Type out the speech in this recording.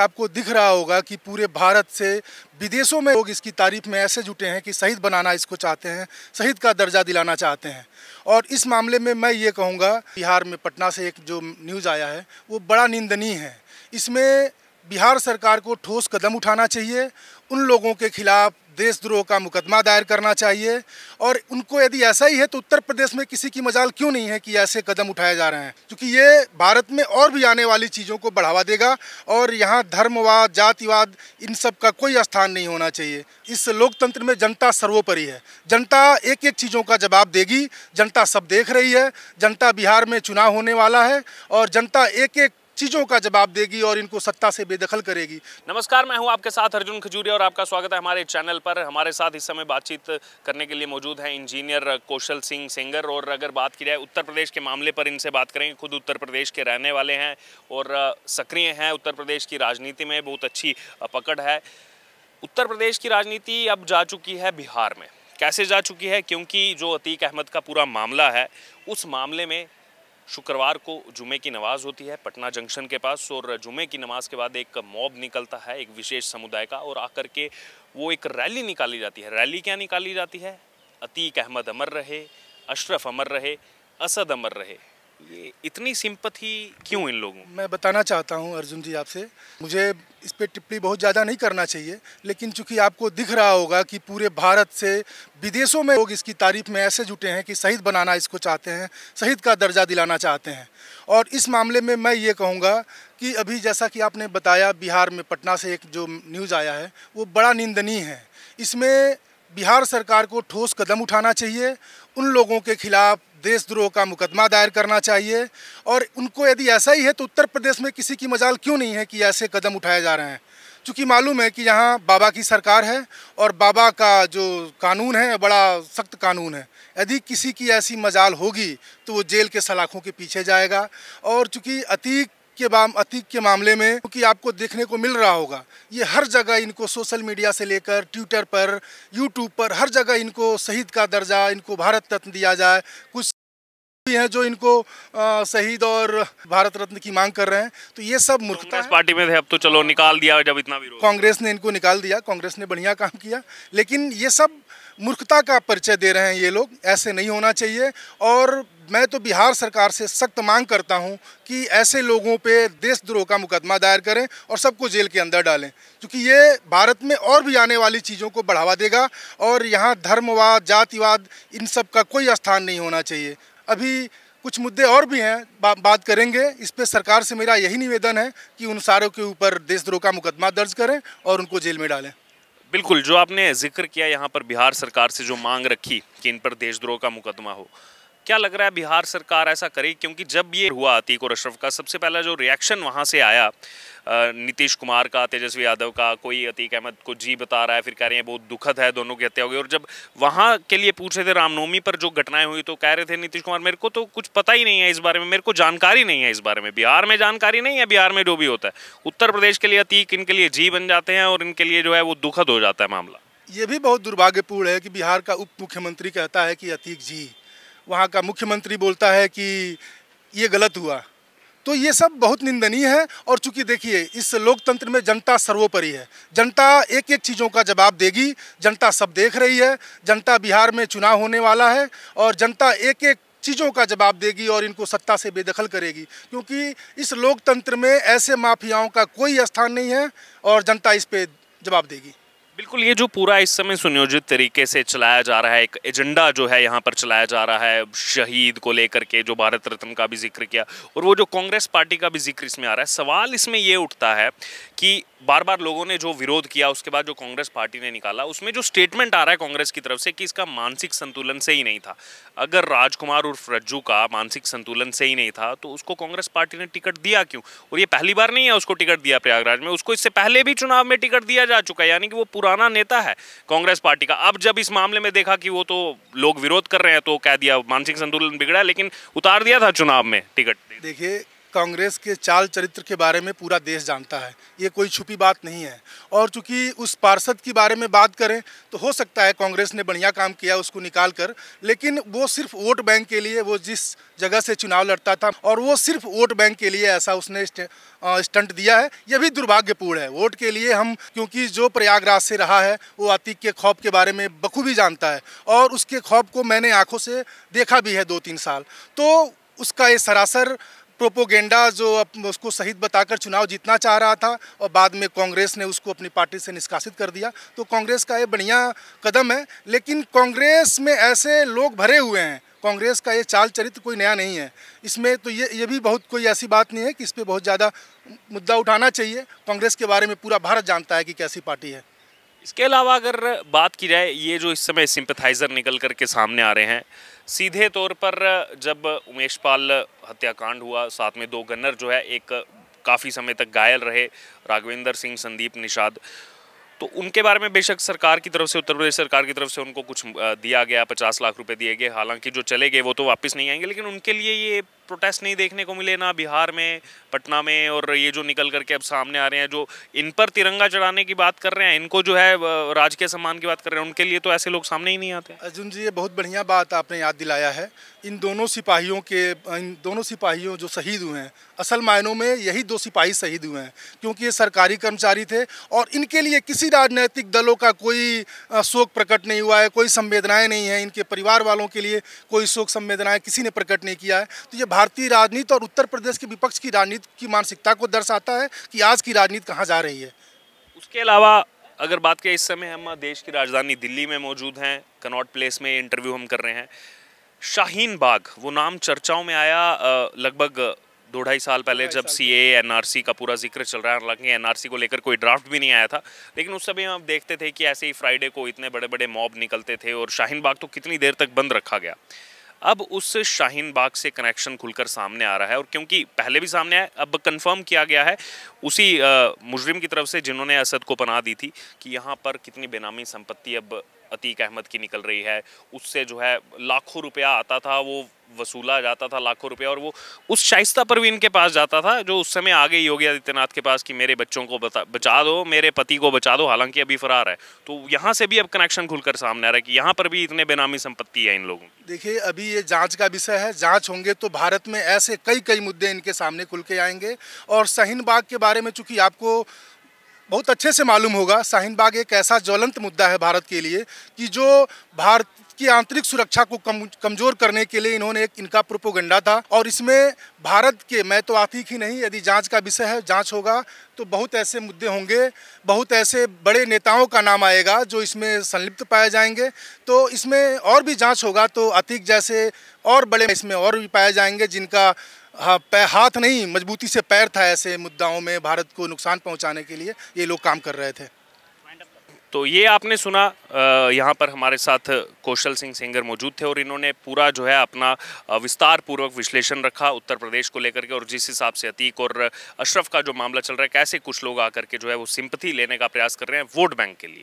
आपको दिख रहा होगा कि पूरे भारत से विदेशों में लोग इसकी तारीफ में ऐसे जुटे हैं कि शहीद बनाना इसको चाहते हैं शहीद का दर्जा दिलाना चाहते हैं और इस मामले में मैं ये कहूँगा बिहार में पटना से एक जो न्यूज़ आया है वो बड़ा निंदनीय है इसमें बिहार सरकार को ठोस कदम उठाना चाहिए उन लोगों के खिलाफ देशद्रोह का मुकदमा दायर करना चाहिए और उनको यदि ऐसा ही है तो उत्तर प्रदेश में किसी की मजाल क्यों नहीं है कि ऐसे कदम उठाए जा रहे हैं क्योंकि ये भारत में और भी आने वाली चीज़ों को बढ़ावा देगा और यहाँ धर्मवाद जातिवाद इन सब का कोई स्थान नहीं होना चाहिए इस लोकतंत्र में जनता सर्वोपरि है जनता एक एक चीज़ों का जवाब देगी जनता सब देख रही है जनता बिहार में चुनाव होने वाला है और जनता एक एक चीज़ों का जवाब देगी और इनको सत्ता से बेदखल करेगी नमस्कार मैं हूं आपके साथ अर्जुन खजूरिया और आपका स्वागत है हमारे चैनल पर हमारे साथ इस समय बातचीत करने के लिए मौजूद हैं इंजीनियर कौशल सिंह सेंगर और अगर बात की जाए उत्तर प्रदेश के मामले पर इनसे बात करेंगे खुद उत्तर प्रदेश के रहने वाले हैं और सक्रिय हैं उत्तर प्रदेश की राजनीति में बहुत अच्छी पकड़ है उत्तर प्रदेश की राजनीति अब जा चुकी है बिहार में कैसे जा चुकी है क्योंकि जो अतीक अहमद का पूरा मामला है उस मामले में शुक्रवार को जुमे की नमाज होती है पटना जंक्शन के पास और जुमे की नमाज के बाद एक मॉब निकलता है एक विशेष समुदाय का और आकर के वो एक रैली निकाली जाती है रैली क्या निकाली जाती है अतीक अहमद अमर रहे अशरफ अमर रहे असद अमर रहे ये इतनी सिंपथी क्यों इन लोगों मैं बताना चाहता हूं अर्जुन जी आपसे मुझे इस पर टिप्पणी बहुत ज़्यादा नहीं करना चाहिए लेकिन चूंकि आपको दिख रहा होगा कि पूरे भारत से विदेशों में लोग इसकी तारीफ में ऐसे जुटे हैं कि शहीद बनाना इसको चाहते हैं शहीद का दर्जा दिलाना चाहते हैं और इस मामले में मैं ये कहूँगा कि अभी जैसा कि आपने बताया बिहार में पटना से एक जो न्यूज़ आया है वो बड़ा निंदनीय है इसमें बिहार सरकार को ठोस कदम उठाना चाहिए उन लोगों के खिलाफ़ देशद्रोह का मुकदमा दायर करना चाहिए और उनको यदि ऐसा ही है तो उत्तर प्रदेश में किसी की मजाल क्यों नहीं है कि ऐसे कदम उठाए जा रहे हैं चूँकि मालूम है कि यहाँ बाबा की सरकार है और बाबा का जो कानून है बड़ा सख्त कानून है यदि किसी की ऐसी मजाल होगी तो वो जेल के सलाखों के पीछे जाएगा और चूँकि अतीक के बाम अतीक के मामले में क्योंकि आपको देखने को मिल रहा होगा ये हर जगह इनको सोशल मीडिया से लेकर ट्विटर पर यूट्यूब पर हर जगह इनको शहीद का दर्जा इनको भारत रत्न दिया जाए कुछ भी हैं जो इनको शहीद और भारत रत्न की मांग कर रहे हैं तो ये सब मूर्खता पार्टी में थे अब तो चलो निकाल दिया जब इतना भी कांग्रेस ने इनको निकाल दिया कांग्रेस ने बढ़िया काम किया लेकिन ये सब मूर्खता का परिचय दे रहे हैं ये लोग ऐसे नहीं होना चाहिए और मैं तो बिहार सरकार से सख्त मांग करता हूं कि ऐसे लोगों पे देशद्रोह का मुकदमा दायर करें और सबको जेल के अंदर डालें क्योंकि ये भारत में और भी आने वाली चीज़ों को बढ़ावा देगा और यहाँ धर्मवाद जातिवाद इन सब का कोई स्थान नहीं होना चाहिए अभी कुछ मुद्दे और भी हैं बा, बात करेंगे इस पर सरकार से मेरा यही निवेदन है कि उन सारों के ऊपर देशद्रोह का मुकदमा दर्ज करें और उनको जेल में डालें बिल्कुल जो आपने जिक्र किया यहाँ पर बिहार सरकार से जो मांग रखी कि इन पर देशद्रोह का मुकदमा हो क्या लग रहा है बिहार सरकार ऐसा करे क्योंकि जब ये हुआ अतीक और अशरफ का सबसे पहला जो रिएक्शन वहाँ से आया नीतीश कुमार का तेजस्वी यादव का कोई अतीक अहमद को जी बता रहा है फिर कह रहे हैं बहुत दुखद है दोनों की हत्या हो गई और जब वहाँ के लिए पूछ रहे थे रामनवमी पर जो घटनाएं हुई तो कह रहे थे नीतीश कुमार मेरे को तो कुछ पता ही नहीं है इस बारे में मेरे को जानकारी नहीं है इस बारे में बिहार में जानकारी नहीं है बिहार में जो भी होता है उत्तर प्रदेश के लिए अतीक इनके लिए जी बन जाते हैं और इनके लिए जो है वो दुखद हो जाता है मामला ये भी बहुत दुर्भाग्यपूर्ण है कि बिहार का उप मुख्यमंत्री कहता है कि अतीक जी वहाँ का मुख्यमंत्री बोलता है कि ये गलत हुआ तो ये सब बहुत निंदनीय है और चूंकि देखिए इस लोकतंत्र में जनता सर्वोपरि है जनता एक एक चीज़ों का जवाब देगी जनता सब देख रही है जनता बिहार में चुनाव होने वाला है और जनता एक एक चीज़ों का जवाब देगी और इनको सत्ता से बेदखल करेगी क्योंकि इस लोकतंत्र में ऐसे माफियाओं का कोई स्थान नहीं है और जनता इस पर जवाब देगी बिल्कुल ये जो पूरा इस समय सुनियोजित तरीके से चलाया जा रहा है एक एजेंडा जो है यहाँ पर चलाया जा रहा है शहीद को लेकर के जो भारत रत्न का भी जिक्र किया और वो जो कांग्रेस पार्टी का भी जिक्र इसमें आ रहा है सवाल इसमें ये उठता है कि बार बार लोगों ने जो विरोध किया उसके बाद जो कांग्रेस पार्टी ने निकाला उसमें जो स्टेटमेंट आ रहा है कांग्रेस की तरफ से कि इसका मानसिक संतुलन से ही नहीं था अगर राजकुमार उर्फ रज्जू का मानसिक संतुलन से ही नहीं था तो उसको कांग्रेस पार्टी ने टिकट दिया क्यों और ये पहली बार नहीं है उसको टिकट दिया प्रयागराज में उसको इससे पहले भी चुनाव में टिकट दिया जा चुका है यानी कि वो पुराना नेता है कांग्रेस पार्टी का अब जब इस मामले में देखा कि वो तो लोग विरोध कर रहे हैं तो कह दिया मानसिक संतुलन बिगड़ा लेकिन उतार दिया था चुनाव में टिकट देखिए कांग्रेस के चाल चरित्र के बारे में पूरा देश जानता है ये कोई छुपी बात नहीं है और चूँकि उस पार्षद के बारे में बात करें तो हो सकता है कांग्रेस ने बढ़िया काम किया उसको निकाल कर लेकिन वो सिर्फ वोट बैंक के लिए वो जिस जगह से चुनाव लड़ता था और वो सिर्फ वोट बैंक के लिए ऐसा उसने स्टंट दिया है यह भी दुर्भाग्यपूर्ण है वोट के लिए हम क्योंकि जो प्रयागराज से रहा है वो अतीक के खौफ के बारे में बखूबी जानता है और उसके खौफ को मैंने आँखों से देखा भी है दो तीन साल तो उसका ये सरासर प्रोपोगेंडा जो उसको शहीद बताकर चुनाव जीतना चाह रहा था और बाद में कांग्रेस ने उसको अपनी पार्टी से निष्कासित कर दिया तो कांग्रेस का ये बढ़िया कदम है लेकिन कांग्रेस में ऐसे लोग भरे हुए हैं कांग्रेस का ये चाल चरित्र कोई नया नहीं है इसमें तो ये ये भी बहुत कोई ऐसी बात नहीं है कि इस पर बहुत ज़्यादा मुद्दा उठाना चाहिए कांग्रेस के बारे में पूरा भारत जानता है कि कैसी पार्टी है इसके अलावा अगर बात की जाए ये जो इस समय सिंपथाइज़र निकल कर के सामने आ रहे हैं सीधे तौर पर जब उमेश पाल हत्याकांड हुआ साथ में दो गन्नर जो है एक काफ़ी समय तक घायल रहे राघवेंद्र सिंह संदीप निषाद तो उनके बारे में बेशक सरकार की तरफ से उत्तर प्रदेश सरकार की तरफ से उनको कुछ दिया गया पचास लाख रुपए दिए गए हालांकि जो चले गए वो तो वापस नहीं आएंगे लेकिन उनके लिए ये प्रोटेस्ट नहीं देखने को मिले ना बिहार में पटना में और ये जो निकल करके अब सामने आ रहे हैं जो इन पर तिरंगा चढ़ाने की बात कर रहे हैं इनको जो है राजकीय सम्मान की बात कर रहे हैं उनके लिए तो ऐसे लोग सामने ही नहीं आते अर्जुन जी ये बहुत बढ़िया बात आपने याद दिलाया है इन दोनों सिपाहियों के इन दोनों सिपाहियों जो शहीद हुए हैं असल मायनों में यही दो सिपाही शहीद हुए हैं क्योंकि ये सरकारी कर्मचारी थे और इनके लिए किसी राजनीतिक दलों का कोई शोक प्रकट नहीं हुआ है कोई संवेदनाएँ नहीं है इनके परिवार वालों के लिए कोई शोक संवेदनाएँ किसी ने प्रकट नहीं किया है तो ये भारतीय राजनीति और उत्तर प्रदेश के विपक्ष की राजनीति की मानसिकता को दर्शाता है कि आज की राजनीति कहाँ जा रही है उसके अलावा अगर बात करें इस समय हम देश की राजधानी दिल्ली में मौजूद हैं कनॉट प्लेस में इंटरव्यू हम कर रहे हैं शाहीन बाग वो नाम चर्चाओं में आया लगभग दो ढाई साल पहले जब सी ए एन का पूरा जिक्र चल रहा है हालांकि एन आर को लेकर कोई ड्राफ्ट भी नहीं आया था लेकिन उस समय हम देखते थे कि ऐसे ही फ्राइडे को इतने बड़े बड़े मॉब निकलते थे और शाहीन बाग तो कितनी देर तक बंद रखा गया अब उस शाहीन बाग से कनेक्शन खुलकर सामने आ रहा है और क्योंकि पहले भी सामने आया अब कंफर्म किया गया है उसी मुजरिम की तरफ से जिन्होंने असद को पना दी थी कि यहाँ पर कितनी बेनामी संपत्ति अब अतीक अहमद की निकल रही है उससे जो है लाखों रुपया आता था वो वसूला जाता था लाखों रुपया और वो उस शाइस्ता परवीन के पास जाता था जो उस समय आ गई योगी आदित्यनाथ के पास कि मेरे बच्चों को बता बचा दो मेरे पति को बचा दो हालांकि अभी फरार है तो यहाँ से भी अब कनेक्शन खुलकर सामने आ रहा है कि यहाँ पर भी इतने बेनामी संपत्ति है इन लोगों देखिए अभी ये जाँच का विषय है जाँच होंगे तो भारत में ऐसे कई कई मुद्दे इनके सामने खुल के आएंगे और शहीन बाग के बारे में चूँकि आपको बहुत अच्छे से मालूम होगा शाहीन बाग एक ऐसा ज्वलंत मुद्दा है भारत के लिए कि जो भारत की आंतरिक सुरक्षा को कम कमजोर करने के लिए इन्होंने एक इनका प्रोपोगंडा था और इसमें भारत के मैं तो आतीक ही नहीं यदि जांच का विषय है जांच होगा तो बहुत ऐसे मुद्दे होंगे बहुत ऐसे बड़े नेताओं का नाम आएगा जो इसमें संलिप्त पाए जाएंगे तो इसमें और भी जाँच होगा तो अतीक जैसे और बड़े इसमें और भी पाए जाएंगे जिनका हाँ हाथ नहीं मजबूती से पैर था ऐसे मुद्दाओं में भारत को नुकसान पहुंचाने के लिए ये लोग काम कर रहे थे तो ये आपने सुना यहाँ पर हमारे साथ कौशल सिंह सेंगर मौजूद थे और इन्होंने पूरा जो है अपना विस्तार पूर्वक विश्लेषण रखा उत्तर प्रदेश को लेकर के और जिस हिसाब से अतीक और अशरफ का जो मामला चल रहा है कैसे कुछ लोग आकर के जो है वो सिंपथी लेने का प्रयास कर रहे हैं वोट बैंक के लिए